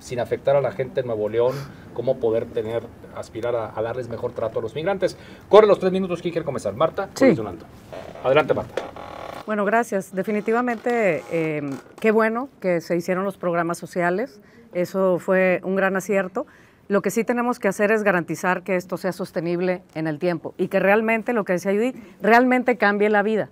sin afectar a la gente en Nuevo León, cómo poder tener, aspirar a, darles mejor trato a los migrantes. Corre los tres minutos que quiere comenzar. Marta, sí. Adelante, Marta. Bueno, gracias. Definitivamente, em, qué bueno que se hicieron los programas sociales. Eso fue un gran acierto. Lo que sí tenemos que hacer es garantizar que esto sea sostenible en el tiempo y que realmente, lo que decía Judith, realmente cambie la vida,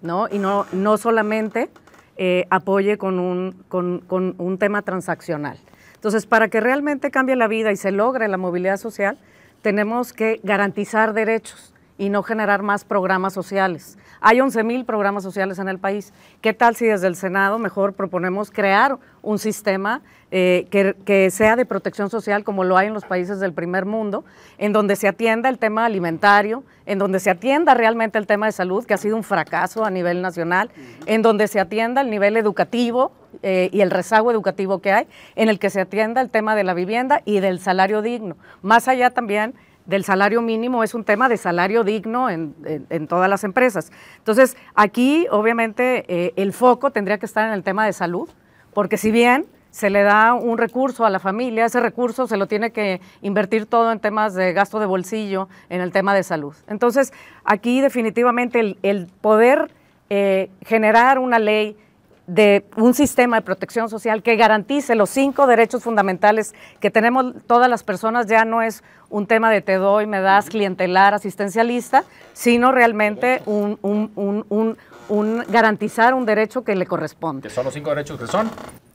¿no? Y no, no solamente eh, apoye con con, con un tema transaccional. Entonces, para que realmente cambie la vida y se logre la movilidad social, tenemos que garantizar derechos y no generar más programas sociales. Hay 11.000 programas sociales en el país. ¿Qué tal si desde el Senado mejor proponemos crear un sistema eh, que, sea de protección social como lo hay en los países del primer mundo, en donde se atienda el tema alimentario, en donde se atienda realmente el tema de salud, que ha sido un fracaso a nivel nacional, en donde se atienda el nivel educativo eh, y el rezago educativo que hay, en el que se atienda el tema de la vivienda y del salario digno. Más allá también del salario mínimo es un tema de salario digno en, todas las empresas. Entonces, aquí obviamente eh, el foco tendría que estar en el tema de salud, porque si bien se le da un recurso a la familia, ese recurso se lo tiene que invertir todo en temas de gasto de bolsillo, en el tema de salud. Entonces, aquí definitivamente el, poder eh, generar una ley de un sistema de protección social que garantice los cinco derechos fundamentales que tenemos todas las personas, ya no es un tema de te doy, me das, clientelar, asistencialista, sino realmente un, garantizar un derecho que le corresponde. ¿Qué son los cinco derechos que son.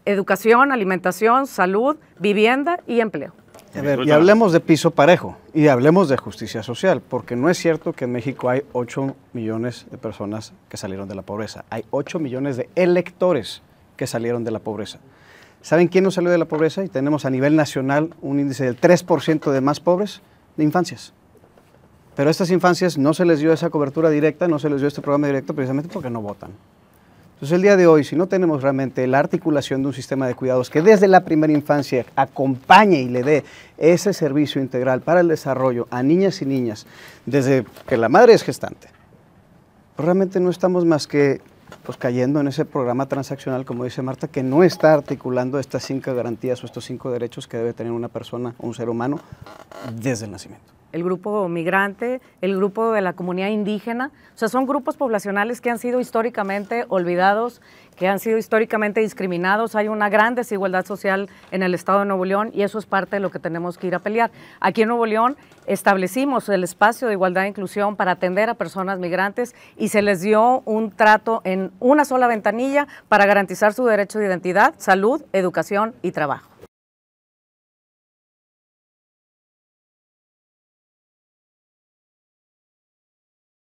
Educación, alimentación, salud, vivienda y empleo. A ver, y hablemos de piso parejo y hablemos de justicia social, porque no es cierto que en México hay 8 millones de personas que salieron de la pobreza. Hay 8 millones de electores que salieron de la pobreza. ¿Saben quién no salió de la pobreza? Y tenemos a nivel nacional un índice del 3% de más pobres de infancias. Pero a estas infancias no se les dio esa cobertura directa, no se les dio este programa directo precisamente porque no votan. Entonces el día de hoy, si no tenemos realmente la articulación de un sistema de cuidados que desde la primera infancia acompañe y le dé ese servicio integral para el desarrollo a niñas y niñas desde que la madre es gestante, pues realmente no estamos más que pues cayendo en ese programa transaccional, como dice Marta, que no está articulando estas cinco garantías o estos cinco derechos que debe tener una persona, o un ser humano, desde el nacimiento el grupo migrante, el grupo de la comunidad indígena. O sea, son grupos poblacionales que han sido históricamente olvidados, que han sido históricamente discriminados. Hay una gran desigualdad social en el estado de Nuevo León y eso es parte de lo que tenemos que ir a pelear. Aquí en Nuevo León establecimos el espacio de igualdad e inclusión para atender a personas migrantes y se les dio un trato en una sola ventanilla para garantizar su derecho de identidad, salud, educación y trabajo.